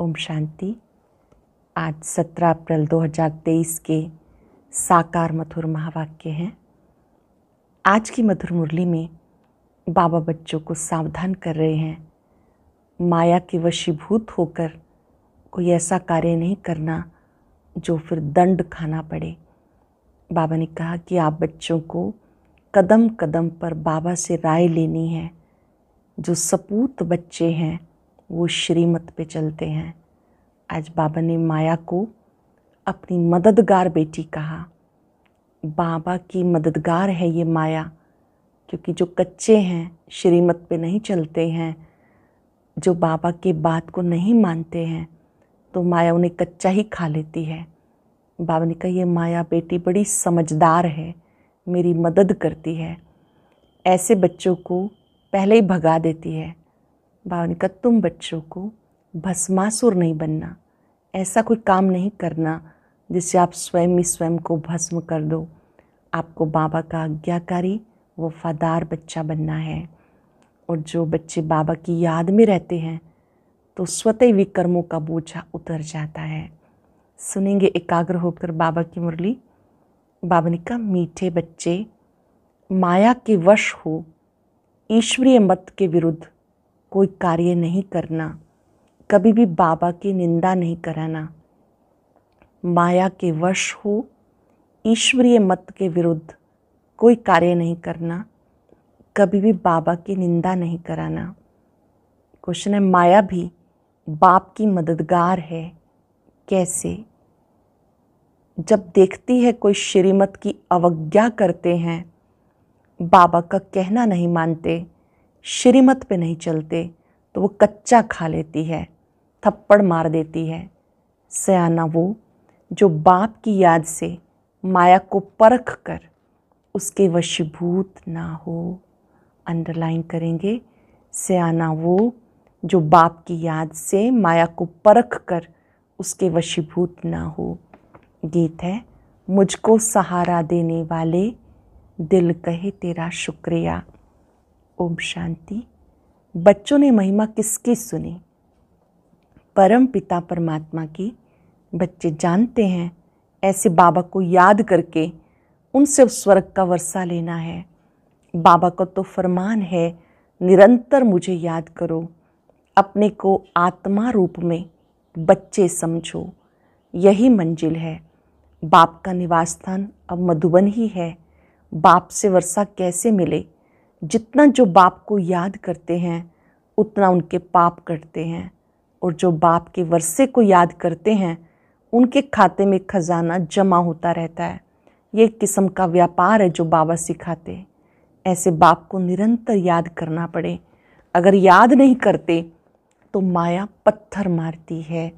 ओम शांति आज 17 अप्रैल 2023 के साकार मधुर महावाक्य हैं आज की मधुर मुरली में बाबा बच्चों को सावधान कर रहे हैं माया के वशीभूत होकर कोई ऐसा कार्य नहीं करना जो फिर दंड खाना पड़े बाबा ने कहा कि आप बच्चों को कदम कदम पर बाबा से राय लेनी है जो सपूत बच्चे हैं वो श्रीमत पे चलते हैं आज बाबा ने माया को अपनी मददगार बेटी कहा बाबा की मददगार है ये माया क्योंकि जो कच्चे हैं श्रीमत पे नहीं चलते हैं जो बाबा के बात को नहीं मानते हैं तो माया उन्हें कच्चा ही खा लेती है बाबा ने कहा ये माया बेटी बड़ी समझदार है मेरी मदद करती है ऐसे बच्चों को पहले ही भगा देती है भगवान का तुम बच्चों को भस्मासुर नहीं बनना ऐसा कोई काम नहीं करना जिससे आप स्वयं ही स्वयं को भस्म कर दो आपको बाबा का आज्ञाकारी वफादार बच्चा बनना है और जो बच्चे बाबा की याद में रहते हैं तो स्वतः भी का बोझा उतर जाता है सुनेंगे एकाग्र होकर बाबा की मुरली बाबा ने कहा मीठे बच्चे माया के वश हो ईश्वरीय मत के विरुद्ध कोई कार्य नहीं करना कभी भी बाबा की निंदा नहीं कराना माया के वश हो ईश्वरीय मत के विरुद्ध कोई कार्य नहीं करना कभी भी बाबा की निंदा नहीं कराना क्वेश्चन है माया भी बाप की मददगार है कैसे जब देखती है कोई श्रीमत की अवज्ञा करते हैं बाबा का कहना नहीं मानते श्रीमत पे नहीं चलते तो वो कच्चा खा लेती है थप्पड़ मार देती है सयाना वो जो बाप की याद से माया को परख कर उसके वशीभूत ना हो अंडरलाइन करेंगे सयाना वो जो बाप की याद से माया को परख कर उसके वशीभूत ना हो गीत है मुझको सहारा देने वाले दिल कहे तेरा शुक्रिया ओम शांति बच्चों ने महिमा किसकी सुनी परम पिता परमात्मा की बच्चे जानते हैं ऐसे बाबा को याद करके उनसे स्वर्ग का वर्षा लेना है बाबा का तो फरमान है निरंतर मुझे याद करो अपने को आत्मा रूप में बच्चे समझो यही मंजिल है बाप का निवास स्थान अब मधुबन ही है बाप से वर्षा कैसे मिले जितना जो बाप को याद करते हैं उतना उनके पाप कटते हैं और जो बाप के वर्षे को याद करते हैं उनके खाते में खजाना जमा होता रहता है ये एक किस्म का व्यापार है जो बाबा सिखाते ऐसे बाप को निरंतर याद करना पड़े अगर याद नहीं करते तो माया पत्थर मारती है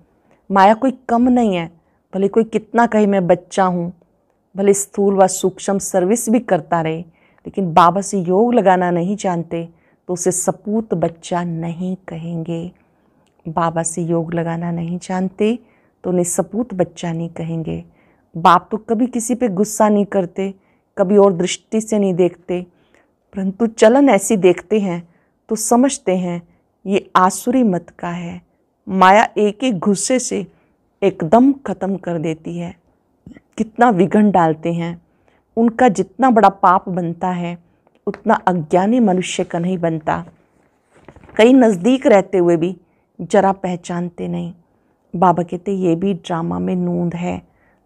माया कोई कम नहीं है भले कोई कितना कहे मैं बच्चा हूँ भले स्थूल व सूक्ष्म सर्विस भी करता रहे लेकिन बाबा से योग लगाना नहीं जानते तो उसे सपूत बच्चा नहीं कहेंगे बाबा से योग लगाना नहीं जानते तो उन्हें सपूत बच्चा नहीं कहेंगे बाप तो कभी किसी पे गुस्सा नहीं करते कभी और दृष्टि से नहीं देखते परंतु चलन ऐसी देखते हैं तो समझते हैं ये आसुरी मत का है माया एक एक गुस्से से एकदम ख़त्म कर देती है कितना विघन डालते हैं उनका जितना बड़ा पाप बनता है उतना अज्ञानी मनुष्य का नहीं बनता कई नज़दीक रहते हुए भी जरा पहचानते नहीं बाबा कहते ये भी ड्रामा में नूंद है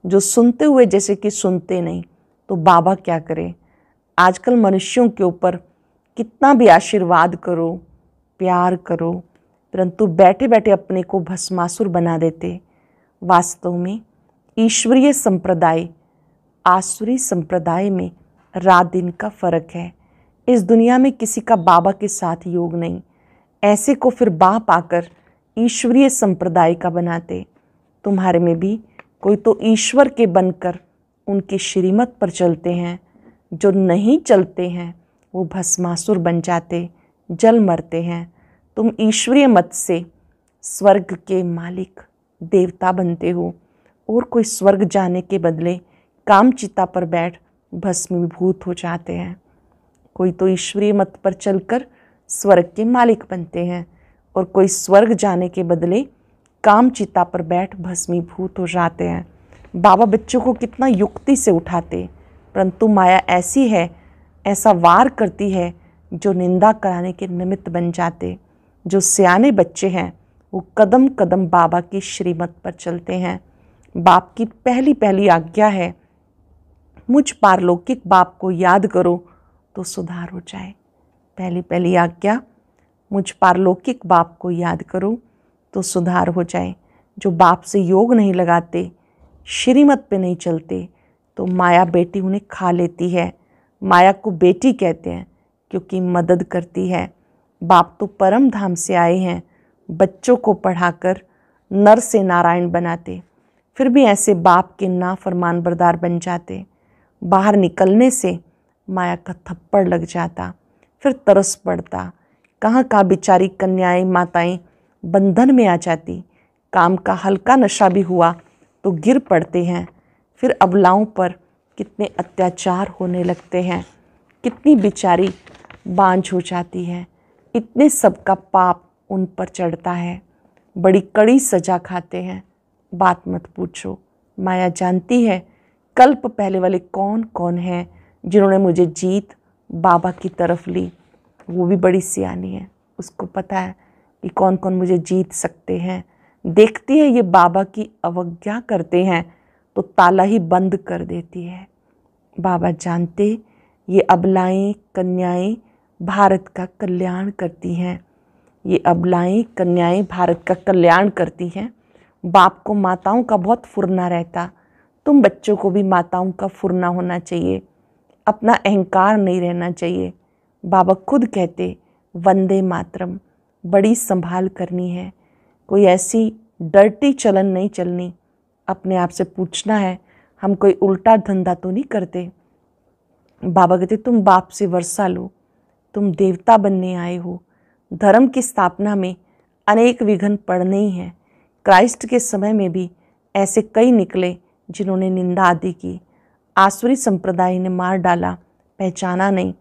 जो सुनते हुए जैसे कि सुनते नहीं तो बाबा क्या करें आजकल मनुष्यों के ऊपर कितना भी आशीर्वाद करो प्यार करो परंतु बैठे बैठे अपने को भस्मासुर बना देते वास्तव में ईश्वरीय संप्रदाय आसुरी संप्रदाय में रात दिन का फ़र्क है इस दुनिया में किसी का बाबा के साथ योग नहीं ऐसे को फिर बाप आकर ईश्वरीय संप्रदाय का बनाते तुम्हारे में भी कोई तो ईश्वर के बनकर उनके श्रीमत पर चलते हैं जो नहीं चलते हैं वो भस्मासुर बन जाते जल मरते हैं तुम ईश्वरीय मत से स्वर्ग के मालिक देवता बनते हो और कोई स्वर्ग जाने के बदले काम चिता पर बैठ भस्मीभूत हो जाते हैं कोई तो ईश्वरीय मत पर चलकर स्वर्ग के मालिक बनते हैं और कोई स्वर्ग जाने के बदले काम चिता पर बैठ भस्मीभूत हो जाते हैं बाबा बच्चों को कितना युक्ति से उठाते परंतु माया ऐसी है ऐसा वार करती है जो निंदा कराने के निमित्त बन जाते जो सियाने बच्चे हैं वो कदम कदम बाबा की श्रीमत पर चलते हैं बाप की पहली पहली आज्ञा है मुझ पारलौकिक बाप को याद करो तो सुधार हो जाए पहली पहली आज्ञा मुझ पारलौकिक बाप को याद करो तो सुधार हो जाए जो बाप से योग नहीं लगाते श्रीमत पे नहीं चलते तो माया बेटी उन्हें खा लेती है माया को बेटी कहते हैं क्योंकि मदद करती है बाप तो परम धाम से आए हैं बच्चों को पढ़ाकर नर से नारायण बनाते फिर भी ऐसे बाप के ना फरमान बरदार बन जाते बाहर निकलने से माया का थप्पड़ लग जाता फिर तरस पड़ता कहाँ का बिचारी कन्याएं माताएं बंधन में आ जाती काम का हल्का नशा भी हुआ तो गिर पड़ते हैं फिर अबलाओं पर कितने अत्याचार होने लगते हैं कितनी बिचारी बांझ हो जाती है इतने सब का पाप उन पर चढ़ता है बड़ी कड़ी सजा खाते हैं बात मत पूछो माया जानती है कल्प पहले वाले कौन कौन हैं जिन्होंने मुझे जीत बाबा की तरफ ली वो भी बड़ी सियानी है उसको पता है कि कौन कौन मुझे जीत सकते हैं देखती है ये बाबा की अवज्ञा करते हैं तो ताला ही बंद कर देती है बाबा जानते ये अबलाएँ कन्याएं भारत का कल्याण करती हैं ये अबलाएँ कन्याएं भारत का कल्याण करती हैं बाप को माताओं का बहुत फुरना रहता तुम बच्चों को भी माताओं का फुरना होना चाहिए अपना अहंकार नहीं रहना चाहिए बाबा खुद कहते वंदे मातरम बड़ी संभाल करनी है कोई ऐसी डर्टी चलन नहीं चलनी अपने आप से पूछना है हम कोई उल्टा धंधा तो नहीं करते बाबा कहते तुम बाप से वर्षा लो तुम देवता बनने आए हो धर्म की स्थापना में अनेक विघ्न पड़ने ही हैं क्राइस्ट के समय में भी ऐसे कई निकले जिन्होंने निंदा आदि की आसुरी संप्रदाय ने मार डाला पहचाना नहीं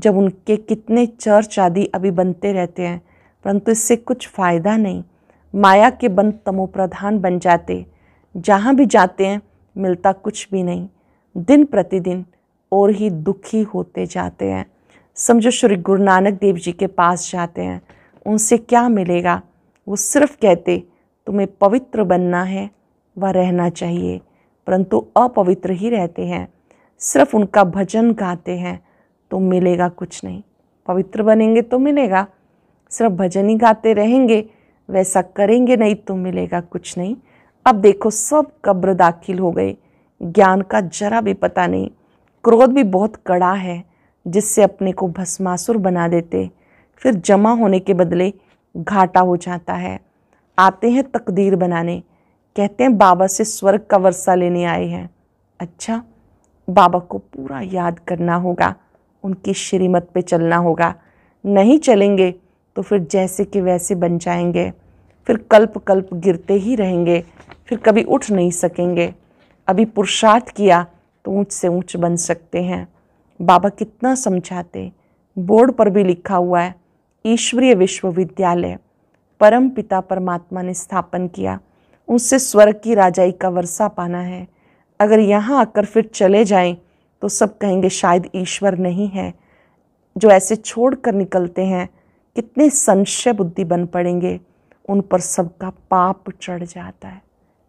जब उनके कितने चर्च आदि अभी बनते रहते हैं परंतु इससे कुछ फ़ायदा नहीं माया के बंद तमोप्रधान बन जाते जहाँ भी जाते हैं मिलता कुछ भी नहीं दिन प्रतिदिन और ही दुखी होते जाते हैं समझो श्री गुरु नानक देव जी के पास जाते हैं उनसे क्या मिलेगा वो सिर्फ कहते तुम्हें पवित्र बनना है व रहना चाहिए परंतु अपवित्र ही रहते हैं सिर्फ उनका भजन गाते हैं तो मिलेगा कुछ नहीं पवित्र बनेंगे तो मिलेगा सिर्फ भजन ही गाते रहेंगे वैसा करेंगे नहीं तो मिलेगा कुछ नहीं अब देखो सब कब्र दाखिल हो गए ज्ञान का जरा भी पता नहीं क्रोध भी बहुत कड़ा है जिससे अपने को भस्मासुर बना देते फिर जमा होने के बदले घाटा हो जाता है आते हैं तकदीर बनाने कहते हैं बाबा से स्वर्ग का वर्षा लेने आए हैं अच्छा बाबा को पूरा याद करना होगा उनकी श्रीमत पे चलना होगा नहीं चलेंगे तो फिर जैसे कि वैसे बन जाएंगे फिर कल्प कल्प गिरते ही रहेंगे फिर कभी उठ नहीं सकेंगे अभी पुरुषार्थ किया तो ऊंच से ऊंच बन सकते हैं बाबा कितना समझाते बोर्ड पर भी लिखा हुआ है ईश्वरीय विश्वविद्यालय परम पिता परमात्मा ने स्थापन किया उनसे स्वर्ग की राजाई का वर्षा पाना है अगर यहाँ आकर फिर चले जाएं तो सब कहेंगे शायद ईश्वर नहीं है जो ऐसे छोड़ कर निकलते हैं कितने संशय बुद्धि बन पड़ेंगे उन पर सबका पाप चढ़ जाता है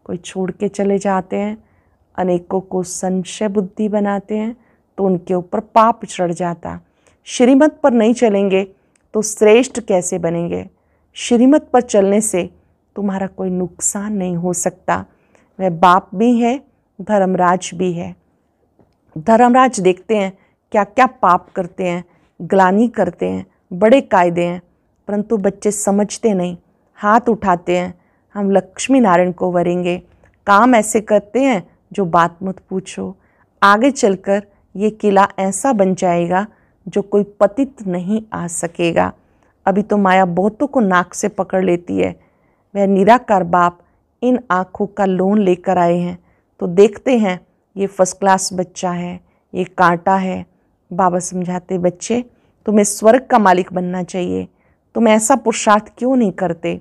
कोई छोड़ के चले जाते हैं अनेकों को संशय बुद्धि बनाते हैं तो उनके ऊपर पाप चढ़ जाता श्रीमत पर नहीं चलेंगे तो श्रेष्ठ कैसे बनेंगे श्रीमत पर चलने से तुम्हारा कोई नुकसान नहीं हो सकता वह बाप भी है धर्मराज भी है धर्मराज देखते हैं क्या क्या पाप करते हैं ग्लानी करते हैं बड़े कायदे हैं परंतु बच्चे समझते नहीं हाथ उठाते हैं हम लक्ष्मी नारायण को वरेंगे काम ऐसे करते हैं जो बात मत पूछो आगे चलकर ये किला ऐसा बन जाएगा जो कोई पतित नहीं आ सकेगा अभी तो माया बहुतों को नाक से पकड़ लेती है वह निराकार बाप इन आँखों का लोन लेकर आए हैं तो देखते हैं ये फर्स्ट क्लास बच्चा है ये कांटा है बाबा समझाते बच्चे तुम्हें स्वर्ग का मालिक बनना चाहिए तुम ऐसा पुरुषार्थ क्यों नहीं करते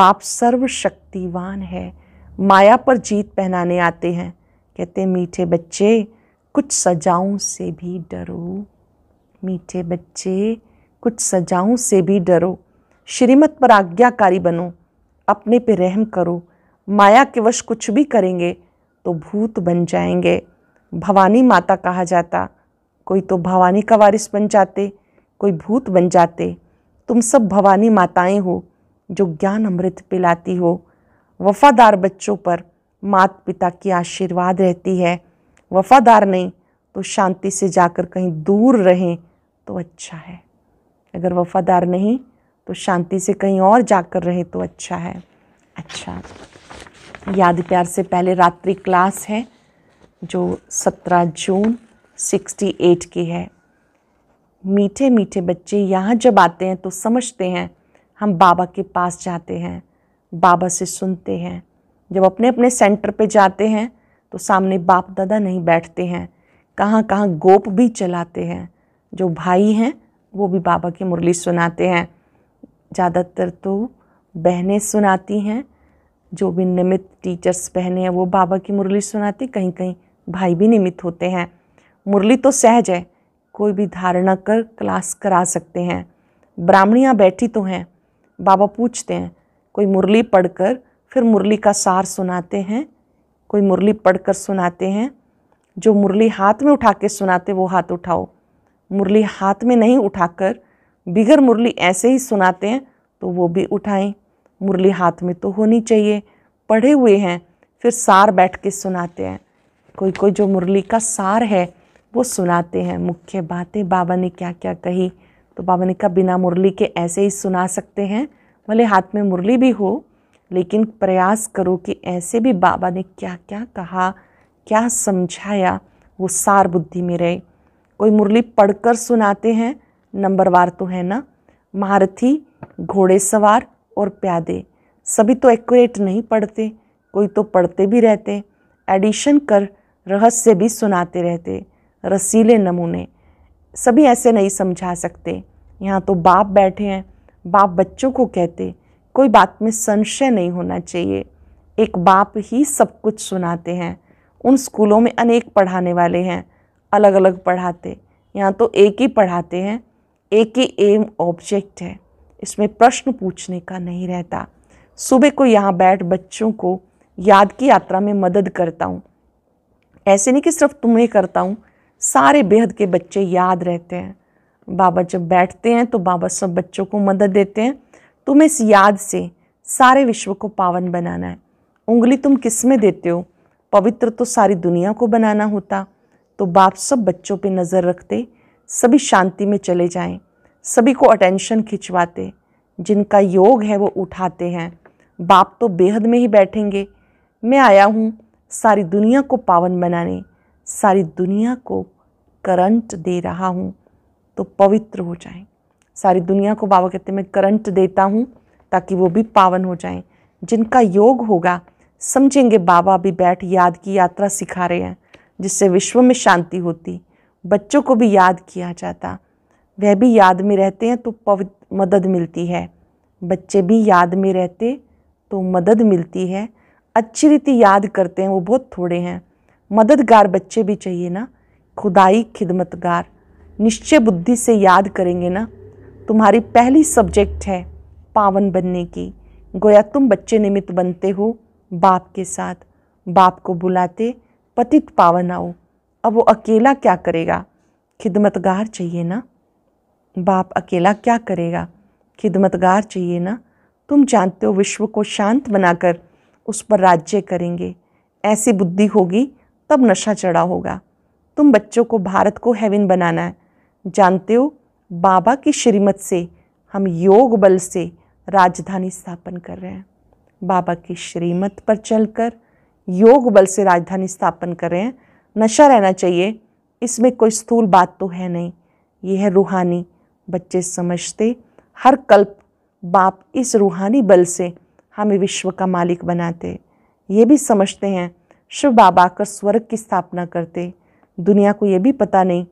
बाप सर्वशक्तिवान है माया पर जीत पहनाने आते हैं कहते मीठे बच्चे कुछ सजाओं से भी डरो मीठे बच्चे कुछ सजाओं से भी डरो श्रीमत पर आज्ञाकारी बनो अपने पे रहम करो माया के वश कुछ भी करेंगे तो भूत बन जाएंगे भवानी माता कहा जाता कोई तो भवानी का वारिस बन जाते कोई भूत बन जाते तुम सब भवानी माताएं हो जो ज्ञान अमृत पिलाती हो वफ़ादार बच्चों पर मात पिता की आशीर्वाद रहती है वफ़ादार नहीं तो शांति से जाकर कहीं दूर रहें तो अच्छा है अगर वफ़ादार नहीं तो शांति से कहीं और जाकर रहे तो अच्छा है अच्छा याद प्यार से पहले रात्रि क्लास है जो 17 जून 68 की है मीठे मीठे बच्चे यहाँ जब आते हैं तो समझते हैं हम बाबा के पास जाते हैं बाबा से सुनते हैं जब अपने अपने सेंटर पे जाते हैं तो सामने बाप दादा नहीं बैठते हैं कहाँ कहाँ गोप भी चलाते हैं जो भाई हैं वो भी बाबा की मुरली सुनाते हैं ज़्यादातर तो बहनें सुनाती हैं जो भी निमित टीचर्स बहने हैं वो बाबा की मुरली सुनाती कहीं कहीं भाई भी निमित होते हैं मुरली तो सहज है कोई भी धारणा कर क्लास करा सकते हैं ब्राह्मणियाँ बैठी तो हैं बाबा पूछते हैं कोई मुरली पढ़कर फिर मुरली का सार सुनाते हैं कोई मुरली पढ़कर सुनाते हैं जो मुरली हाथ में उठा के सुनाते वो हाथ उठाओ मुरली हाथ में नहीं उठाकर बिगर मुरली ऐसे ही सुनाते हैं तो वो भी उठाएं मुरली हाथ में तो होनी चाहिए पढ़े हुए हैं फिर सार बैठ के सुनाते हैं कोई कोई जो मुरली का सार है वो सुनाते हैं मुख्य बातें बाबा ने क्या क्या कही तो बाबा ने कहा बिना मुरली के ऐसे ही सुना सकते हैं भले हाथ में मुरली भी हो लेकिन प्रयास करो कि ऐसे भी बाबा ने क्या क्या कहा क्या समझाया वो सार बुद्धि में रहे कोई मुरली पढ़कर सुनाते हैं नंबर वार तो है ना महारथी घोड़े सवार और प्यादे सभी तो एक्यूरेट नहीं पढ़ते कोई तो पढ़ते भी रहते एडिशन कर रहस्य भी सुनाते रहते रसीले नमूने सभी ऐसे नहीं समझा सकते यहाँ तो बाप बैठे हैं बाप बच्चों को कहते कोई बात में संशय नहीं होना चाहिए एक बाप ही सब कुछ सुनाते हैं उन स्कूलों में अनेक पढ़ाने वाले हैं अलग अलग पढ़ाते यहाँ तो एक ही पढ़ाते हैं एक ही एम ऑब्जेक्ट है इसमें प्रश्न पूछने का नहीं रहता सुबह को यहाँ बैठ बच्चों को याद की यात्रा में मदद करता हूँ ऐसे नहीं कि सिर्फ तुम्हें करता हूँ सारे बेहद के बच्चे याद रहते हैं बाबा जब बैठते हैं तो बाबा सब बच्चों को मदद देते हैं तुम इस याद से सारे विश्व को पावन बनाना है उंगली तुम किस में देते हो पवित्र तो सारी दुनिया को बनाना होता तो बाप सब बच्चों पे नज़र रखते सभी शांति में चले जाएं सभी को अटेंशन खिंचवाते जिनका योग है वो उठाते हैं बाप तो बेहद में ही बैठेंगे मैं आया हूँ सारी दुनिया को पावन बनाने सारी दुनिया को करंट दे रहा हूँ तो पवित्र हो जाए सारी दुनिया को बाबा कहते मैं करंट देता हूँ ताकि वो भी पावन हो जाए जिनका योग होगा समझेंगे बाबा अभी बैठ याद की यात्रा सिखा रहे हैं जिससे विश्व में शांति होती बच्चों को भी याद किया जाता वह भी याद में रहते हैं तो पवित्र मदद मिलती है बच्चे भी याद में रहते तो मदद मिलती है अच्छी रीति याद करते हैं वो बहुत थोड़े हैं मददगार बच्चे भी चाहिए ना खुदाई खिदमतगार निश्चय बुद्धि से याद करेंगे ना तुम्हारी पहली सब्जेक्ट है पावन बनने की गोया तुम बच्चे निमित्त बनते हो बाप के साथ बाप को बुलाते पतित पावन आओ अब वो अकेला क्या करेगा खिदमतगार चाहिए ना बाप अकेला क्या करेगा खिदमतगार चाहिए ना तुम जानते हो विश्व को शांत बनाकर उस पर राज्य करेंगे ऐसी बुद्धि होगी तब नशा चढ़ा होगा तुम बच्चों को भारत को हेविन बनाना है जानते हो बाबा की श्रीमत से हम योग बल से राजधानी स्थापन कर रहे हैं बाबा की श्रीमत पर चलकर योग बल से राजधानी स्थापन कर रहे हैं नशा रहना चाहिए इसमें कोई स्थूल बात तो है नहीं यह है रूहानी बच्चे समझते हर कल्प बाप इस रूहानी बल से हमें विश्व का मालिक बनाते ये भी समझते हैं शिव बाबा आकर स्वर्ग की स्थापना करते दुनिया को ये भी पता नहीं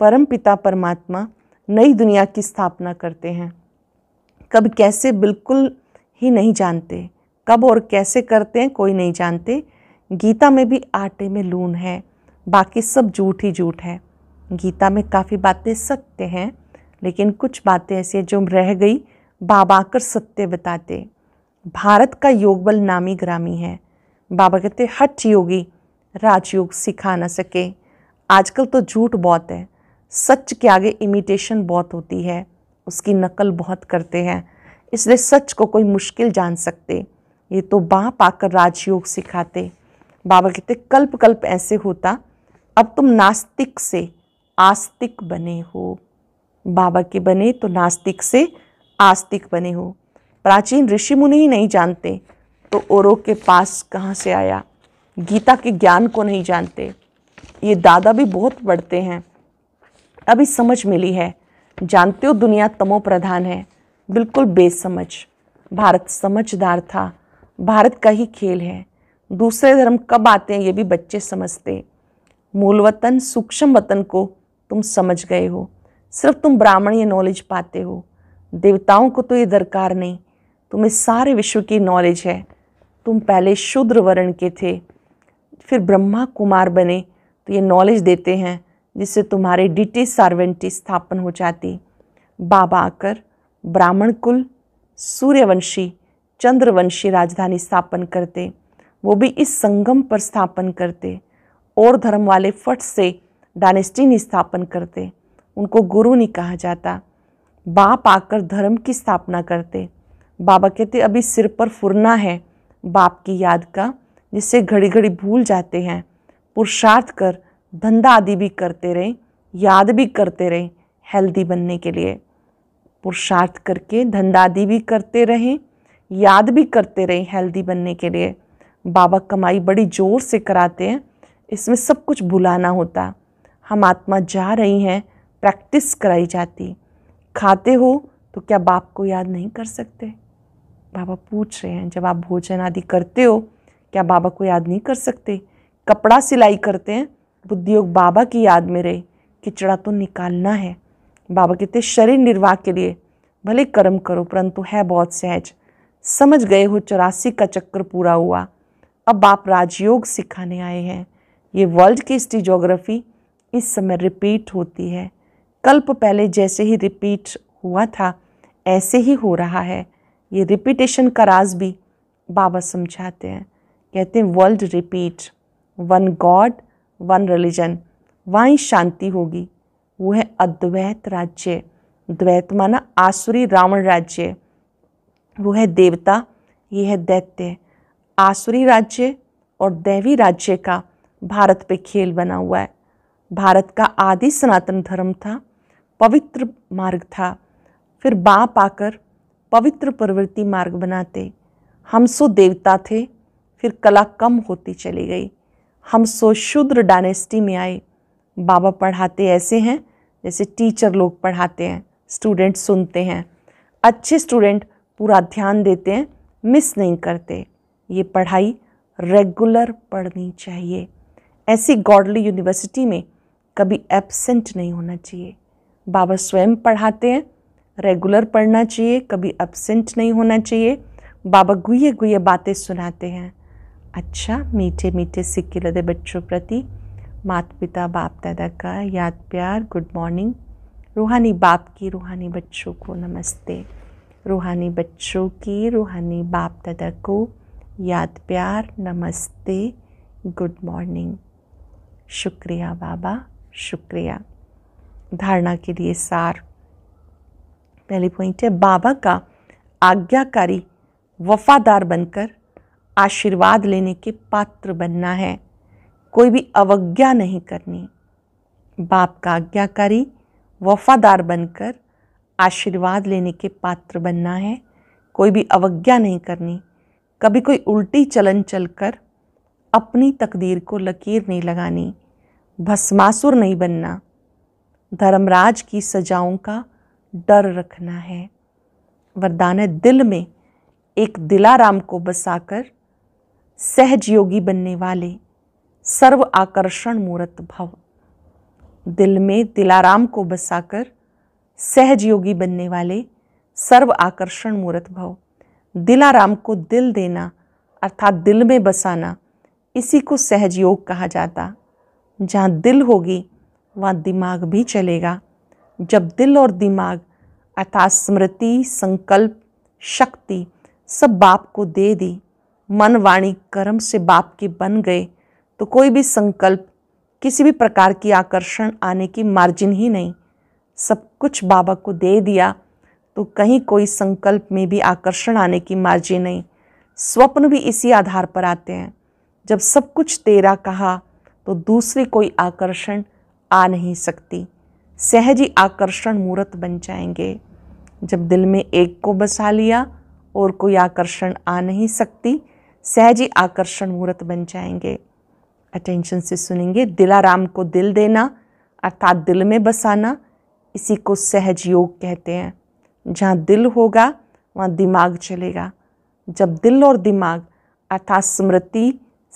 परम पिता परमात्मा नई दुनिया की स्थापना करते हैं कब कैसे बिल्कुल ही नहीं जानते कब और कैसे करते हैं कोई नहीं जानते गीता में भी आटे में लून है बाकी सब झूठ ही झूठ है गीता में काफ़ी बातें सत्य हैं लेकिन कुछ बातें ऐसी हैं जो रह गई बाबा कर सत्य बताते भारत का योग बल नामी ग्रामी है बाबा कहते हट योगी राजयोग सिखा ना सके आजकल तो झूठ बहुत है सच के आगे इमिटेशन बहुत होती है उसकी नकल बहुत करते हैं इसलिए सच को कोई मुश्किल जान सकते ये तो बाप आकर राजयोग सिखाते बाबा कहते कल्प कल्प ऐसे होता अब तुम नास्तिक से आस्तिक बने हो बाबा के बने तो नास्तिक से आस्तिक बने हो प्राचीन ऋषि मुनि ही नहीं जानते तो ओरो के पास कहाँ से आया गीता के ज्ञान को नहीं जानते ये दादा भी बहुत बढ़ते हैं अभी समझ मिली है जानते हो दुनिया तमो प्रधान है बिल्कुल बेसमझ भारत समझदार था भारत का ही खेल है दूसरे धर्म कब आते हैं ये भी बच्चे समझते मूल वतन सूक्ष्म वतन को तुम समझ गए हो सिर्फ तुम ब्राह्मणीय नॉलेज पाते हो देवताओं को तो ये दरकार नहीं तुम्हें सारे विश्व की नॉलेज है तुम पहले शूद्र वर्ण के थे फिर ब्रह्मा कुमार बने तो ये नॉलेज देते हैं जिससे तुम्हारे डिटे सार्वेंटी स्थापन हो जाती बाबा आकर ब्राह्मण कुल सूर्यवंशी चंद्रवंशी राजधानी स्थापन करते वो भी इस संगम पर स्थापन करते और धर्म वाले फट से डायनेस्टी स्थापन करते उनको गुरु नहीं कहा जाता बाप आकर धर्म की स्थापना करते बाबा कहते अभी सिर पर फुरना है बाप की याद का जिससे घड़ी घड़ी भूल जाते हैं पुरुषार्थ कर धंधा आदि भी करते रहें याद भी करते रहें हेल्दी बनने के लिए पुरुषार्थ करके धंधा आदि भी करते रहें याद भी करते रहें हेल्दी बनने के लिए बाबा कमाई बड़ी ज़ोर से कराते हैं इसमें सब कुछ भुलाना होता हम आत्मा जा रही हैं प्रैक्टिस कराई जाती खाते हो तो क्या बाप को याद नहीं कर सकते बाबा पूछ रहे हैं जब आप भोजन आदि करते हो क्या बाबा को याद नहीं कर सकते कपड़ा सिलाई करते हैं बुद्धियोग बाबा की याद में रहे किचड़ा तो निकालना है बाबा कहते शरीर निर्वाह के लिए भले कर्म करो परंतु है बहुत सहज समझ गए हो चौरासी का चक्कर पूरा हुआ अब बाप राजयोग सिखाने आए हैं ये वर्ल्ड की हिस्ट्री जोग्राफी इस समय रिपीट होती है कल्प पहले जैसे ही रिपीट हुआ था ऐसे ही हो रहा है ये रिपीटेशन का राज भी बाबा समझाते हैं कहते हैं world repeat one god one religion वहीं शांति होगी वो है अद्वैत राज्य द्वैत माना आसुरी रावण राज्य वो है देवता ये है दैत्य आसुरी राज्य और दैवी राज्य का भारत पे खेल बना हुआ है भारत का आदि सनातन धर्म था पवित्र मार्ग था फिर बाप आकर पवित्र प्रवृत्ति मार्ग बनाते हम सो देवता थे फिर कला कम होती चली गई हम सो शूद्र डायनेस्टी में आए बाबा पढ़ाते ऐसे हैं जैसे टीचर लोग पढ़ाते हैं स्टूडेंट सुनते हैं अच्छे स्टूडेंट पूरा ध्यान देते हैं मिस नहीं करते ये पढ़ाई रेगुलर पढ़नी चाहिए ऐसी गॉडली यूनिवर्सिटी में कभी एबसेंट नहीं होना चाहिए बाबा स्वयं पढ़ाते हैं रेगुलर पढ़ना चाहिए कभी एबसेंट नहीं होना चाहिए बाबा गुहे गुए बातें सुनाते हैं अच्छा मीठे मीठे सिक्के लदे बच्चों प्रति माता पिता बाप दादा का याद प्यार गुड मॉर्निंग रूहानी बाप की रूहानी बच्चों को नमस्ते रूहानी बच्चों की रूहानी बाप दादा को याद प्यार नमस्ते गुड मॉर्निंग शुक्रिया बाबा शुक्रिया धारणा के लिए सार पहली पॉइंट है बाबा का आज्ञाकारी वफादार बनकर आशीर्वाद लेने के पात्र बनना है कोई भी अवज्ञा नहीं करनी बाप का आज्ञाकारी वफादार बनकर आशीर्वाद लेने के पात्र बनना है कोई भी अवज्ञा नहीं करनी कभी कोई उल्टी चलन चलकर अपनी तकदीर को लकीर नहीं लगानी भस्मासुर नहीं बनना धर्मराज की सजाओं का डर रखना है वरदान दिल में एक दिलाराम को बसाकर सहज योगी बनने वाले सर्व आकर्षण मूर्त भव दिल में दिलाराम को बसाकर सहज योगी बनने वाले सर्व आकर्षण मूर्त भव दिलाराम को दिल देना अर्थात दिल में बसाना इसी को सहज योग कहा जाता जहाँ दिल होगी वहाँ दिमाग भी चलेगा जब दिल और दिमाग अर्थात स्मृति संकल्प शक्ति सब बाप को दे दी मन वाणी कर्म से बाप के बन गए तो कोई भी संकल्प किसी भी प्रकार की आकर्षण आने की मार्जिन ही नहीं सब कुछ बाबा को दे दिया तो कहीं कोई संकल्प में भी आकर्षण आने की मार्जिन नहीं स्वप्न भी इसी आधार पर आते हैं जब सब कुछ तेरा कहा तो दूसरी कोई आकर्षण आ नहीं सकती सहज ही आकर्षण मूर्त बन जाएंगे जब दिल में एक को बसा लिया और कोई आकर्षण आ नहीं सकती सहज ही आकर्षण मूर्त बन जाएंगे अटेंशन से सुनेंगे दिलाराम को दिल देना अर्थात दिल में बसाना इसी को सहज योग कहते हैं जहाँ दिल होगा वहाँ दिमाग चलेगा जब दिल और दिमाग अर्थात स्मृति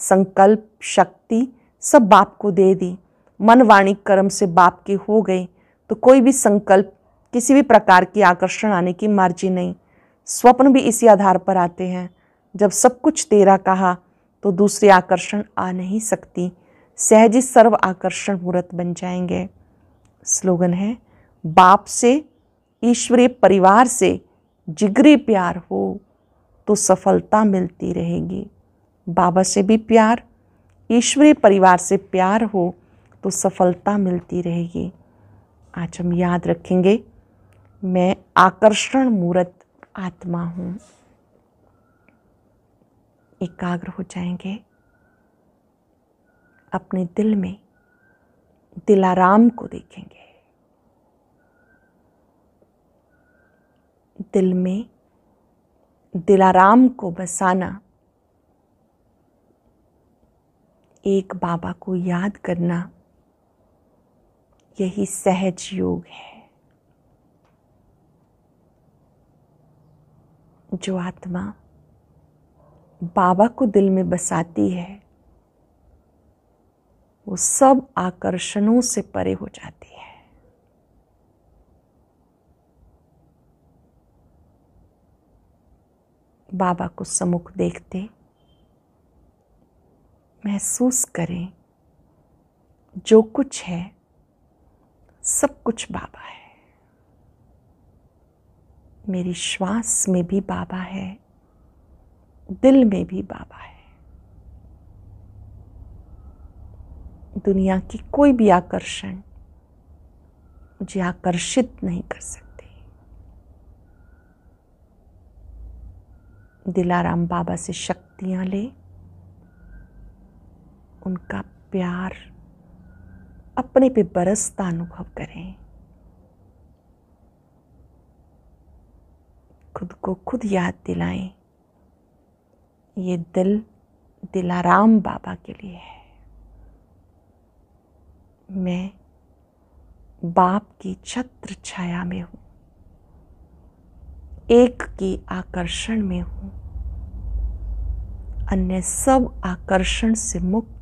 संकल्प शक्ति सब बाप को दे दी मन वाणी कर्म से बाप के हो गए तो कोई भी संकल्प किसी भी प्रकार की आकर्षण आने की मर्जी नहीं स्वप्न भी इसी आधार पर आते हैं जब सब कुछ तेरा कहा तो दूसरी आकर्षण आ नहीं सकती सहज ही सर्व आकर्षण मूर्त बन जाएंगे स्लोगन है बाप से ईश्वरीय परिवार से जिगरी प्यार हो तो सफलता मिलती रहेगी बाबा से भी प्यार ईश्वरीय परिवार से प्यार हो तो सफलता मिलती रहेगी आज हम याद रखेंगे मैं आकर्षण मूर्त आत्मा हूँ एकाग्र हो जाएंगे अपने दिल में दिलाराम को देखेंगे दिल में दिलाराम को बसाना एक बाबा को याद करना यही सहज योग है जो आत्मा बाबा को दिल में बसाती है वो सब आकर्षणों से परे हो जाती है बाबा को समुख देखते महसूस करें जो कुछ है सब कुछ बाबा है मेरी श्वास में भी बाबा है दिल में भी बाबा है दुनिया की कोई भी आकर्षण मुझे आकर्षित नहीं कर सकती दिलाराम बाबा से शक्तियां ले उनका प्यार अपने पे बरसता अनुभव करें खुद को खुद याद दिलाएं ये दिल दिलाराम बाबा के लिए है मैं बाप की छत्र छाया में हूँ एक की आकर्षण में हूँ अन्य सब आकर्षण से मुक्त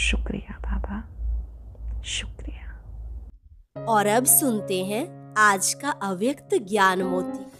शुक्रिया बाबा शुक्रिया और अब सुनते हैं आज का अव्यक्त ज्ञान मोती